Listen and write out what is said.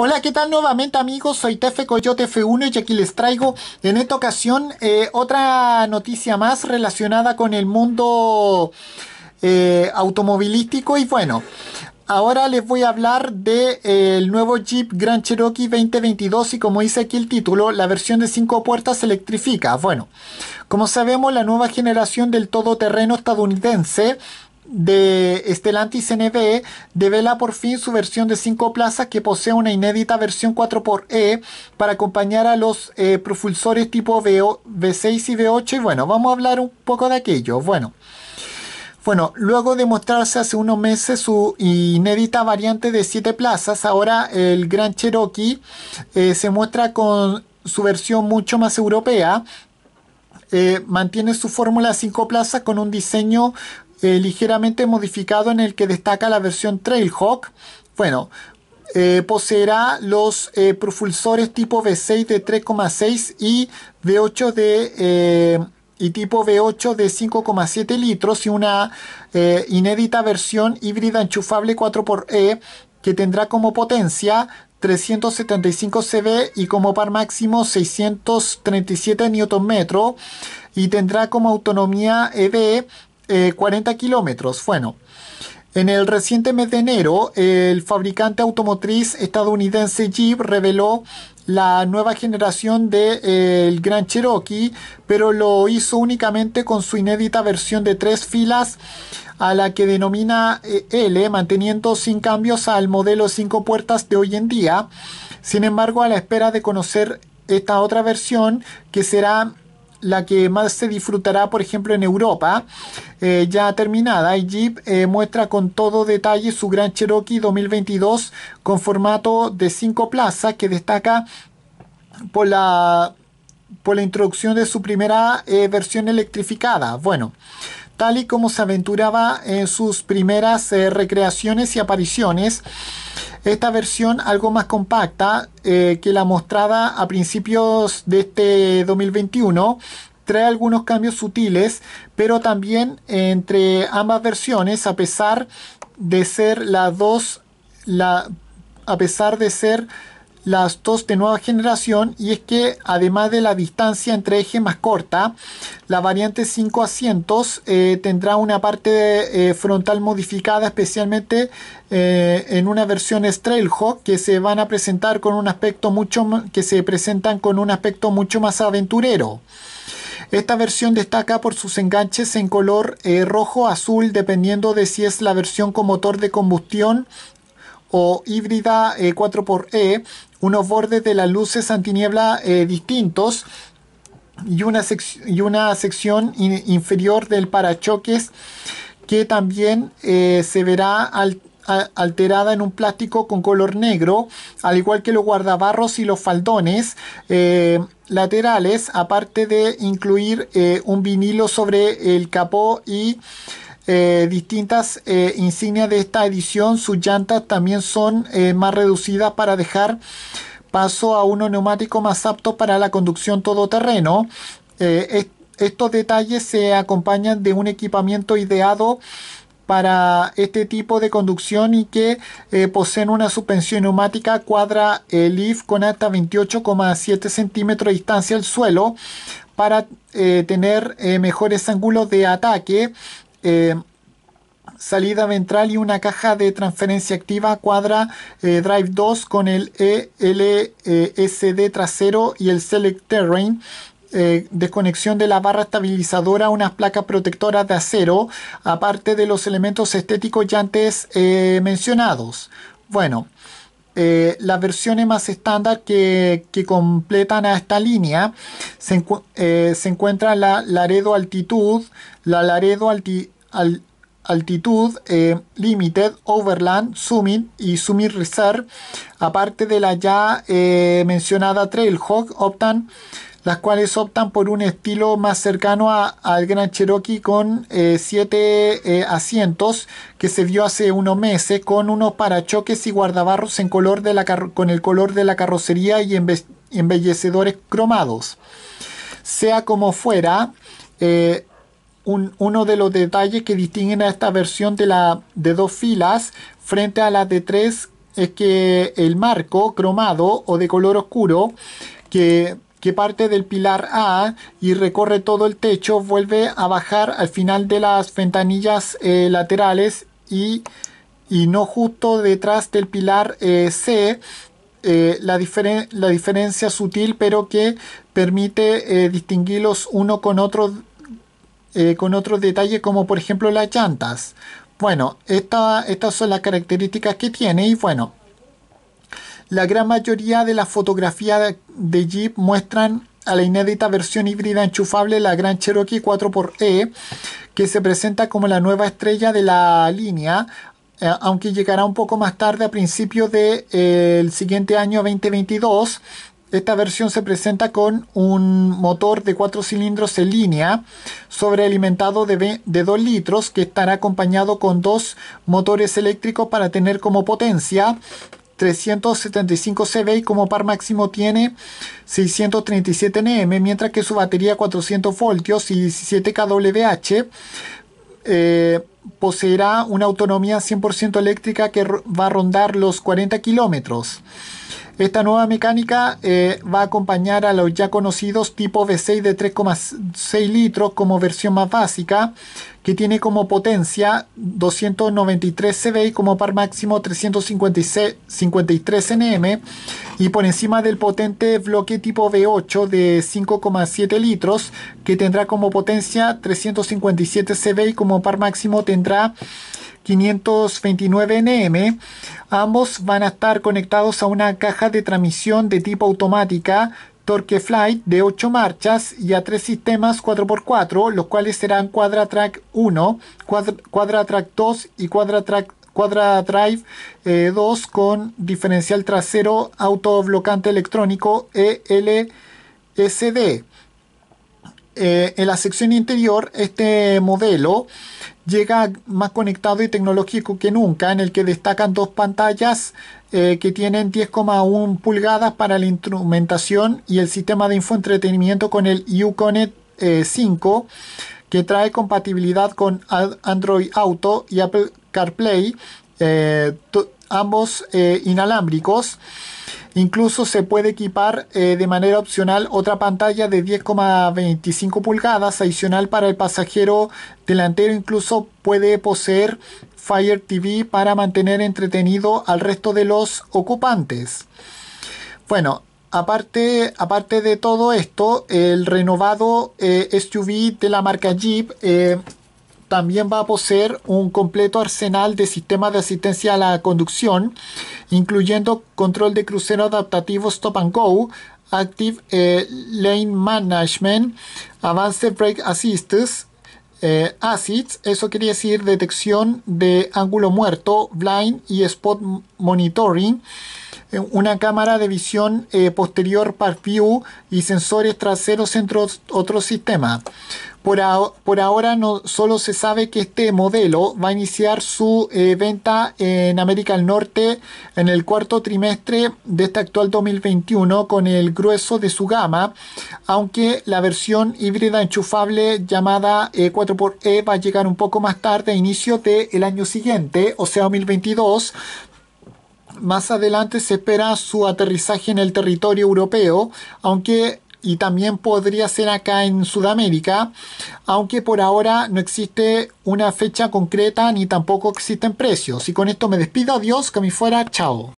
Hola, ¿qué tal nuevamente amigos? Soy Tefe Coyote F1 y aquí les traigo en esta ocasión eh, otra noticia más relacionada con el mundo eh, automovilístico y bueno... Ahora les voy a hablar del de, eh, el nuevo Jeep Grand Cherokee 2022 y como dice aquí el título, la versión de 5 puertas electrifica. Bueno, como sabemos, la nueva generación del todoterreno estadounidense de Stellantis NVE... devela por fin su versión de 5 plazas que posee una inédita versión 4xE para acompañar a los eh, propulsores tipo v 6 y V8 y bueno, vamos a hablar un poco de aquello. Bueno, bueno, luego de mostrarse hace unos meses su inédita variante de 7 plazas, ahora el Gran Cherokee eh, se muestra con su versión mucho más europea. Eh, mantiene su fórmula 5 plazas con un diseño eh, ligeramente modificado en el que destaca la versión Trailhawk. Bueno, eh, poseerá los eh, propulsores tipo V6 de 3,6 y V8 de y tipo V8 de 5,7 litros y una inédita versión híbrida enchufable 4xE que tendrá como potencia 375 CV y como par máximo 637 Nm y tendrá como autonomía EV 40 eh, kilómetros. Bueno, en el reciente mes de enero, el fabricante automotriz estadounidense Jeep reveló la nueva generación del de, eh, Gran Cherokee, pero lo hizo únicamente con su inédita versión de tres filas a la que denomina eh, L, manteniendo sin cambios al modelo cinco puertas de hoy en día. Sin embargo, a la espera de conocer esta otra versión, que será la que más se disfrutará, por ejemplo, en Europa, eh, ya terminada. Y Jeep eh, muestra con todo detalle su Gran Cherokee 2022 con formato de 5 plazas que destaca por la, por la introducción de su primera eh, versión electrificada. Bueno tal y como se aventuraba en sus primeras eh, recreaciones y apariciones. Esta versión algo más compacta eh, que la mostrada a principios de este 2021 trae algunos cambios sutiles, pero también entre ambas versiones, a pesar de ser las dos, la, a pesar de ser las dos de nueva generación y es que además de la distancia entre eje más corta, la variante 5 asientos eh, tendrá una parte eh, frontal modificada especialmente eh, en una versión Trailhawk que se van a presentar con un aspecto mucho que se presentan con un aspecto mucho más aventurero. Esta versión destaca por sus enganches en color rojo azul dependiendo de si es la versión con motor de combustión o híbrida 4xE unos bordes de las luces antiniebla eh, distintos y una, y una sección inferior del parachoques que también eh, se verá alterada en un plástico con color negro, al igual que los guardabarros y los faldones eh, laterales, aparte de incluir un vinilo sobre el capó y eh, distintas eh, insignias de esta edición. Sus llantas también son eh, más reducidas para dejar paso a uno neumático más apto para la conducción todoterreno. estos detalles se acompañan de un equipamiento ideado para este tipo de conducción y que poseen una suspensión neumática cuadra eh, con hasta 28,7 centímetros de distancia al suelo para tener mejores ángulos de ataque eh, salida ventral y una caja de transferencia activa cuadra eh, Drive 2 con el ELSD e, trasero y el Select Terrain. Eh, desconexión de la barra estabilizadora, unas placas protectoras de acero, aparte de los elementos estéticos ya antes mencionados. Bueno, eh, las versiones más estándar que, completan a esta línea se, encuentran eh, encuentra la Laredo Altitud, la Laredo Altitud eh, Limited, Overland, Summit y Summit Reserve, aparte de la ya mencionada Trailhawk, optan las cuales optan por un estilo más cercano al Gran Cherokee con 7 eh, eh, asientos que se vio hace unos meses con unos parachoques y guardabarros en color de la con el color de la carrocería y embellecedores cromados. Sea como fuera, eh, uno de los detalles que distinguen a esta versión de, la, de dos filas frente a las de tres es que el marco cromado o de color oscuro que que parte del pilar A y recorre todo el techo, vuelve a bajar al final de las ventanillas eh, laterales y, no justo detrás del pilar eh, C. Eh, la, la, diferencia sutil pero que permite distinguirlos uno con otro con otros detalles como por ejemplo las llantas bueno estas son las características que tiene y bueno la gran mayoría de las fotografías de Jeep muestran a la inédita versión híbrida enchufable, la Gran Cherokee 4xE, que se presenta como la nueva estrella de la línea, eh, aunque llegará un poco más tarde a principios del de, eh, siguiente año 2022. Esta versión se presenta con un motor de 4 cilindros en línea, sobrealimentado de, de 2 litros, que estará acompañado con dos motores eléctricos para tener como potencia 375 CV y como par máximo tiene 637 Nm, mientras que su batería 400 voltios y 17 kWh eh, poseerá una autonomía 100% eléctrica que va a rondar los 40 kilómetros. Esta nueva mecánica eh, va a acompañar a los ya conocidos tipos V6 de 3,6 litros como versión más básica, que tiene como potencia 293 y como par máximo 353 NM y por encima del potente bloque tipo V8 de 5,7 litros que tendrá como potencia 357 y como par máximo tendrá 529NM. Ambos van a estar conectados a una caja de transmisión de tipo automática Torque Flight de 8 marchas y a tres sistemas 4x4, los cuales serán Track 1, Track 2 y Cuadra Drive 2 con diferencial trasero autoblocante electrónico ELSD. Eh, en la sección interior este modelo llega más conectado y tecnológico que nunca, en el que destacan dos pantallas eh, que tienen 10,1 pulgadas para la instrumentación y el sistema de infoentretenimiento con el Uconnect 5, eh, que trae compatibilidad con Android Auto y Apple CarPlay, ambos inalámbricos. Incluso se puede equipar eh, de manera opcional otra pantalla de 10,25 pulgadas adicional para el pasajero delantero. Incluso puede poseer Fire TV para mantener entretenido al resto de los ocupantes. Bueno, Aparte, aparte, de todo esto, el renovado eh, SUV de la marca Jeep eh, también va a poseer un completo arsenal de sistemas de asistencia a la conducción, incluyendo control de crucero adaptativo Stop and Go, Active eh, Lane Management, Advanced Brake Assists, eh, eso quiere decir detección de ángulo muerto, blind y spot monitoring, eh, una cámara de visión posterior par view y sensores traseros entre otros sistemas. Por, ahora solo se sabe que este modelo va a iniciar su eh, venta en América del Norte en el cuarto trimestre de este actual 2021 con el grueso de su gama, aunque la versión híbrida enchufable llamada 4xE eh, va a llegar un poco más tarde a inicio del año siguiente, o sea 2022, más adelante se espera su aterrizaje en el territorio europeo, aunque y también podría ser acá en Sudamérica, aunque por ahora no existe una fecha concreta ni tampoco existen precios. Y con esto me despido, adiós, que me fuera, chao.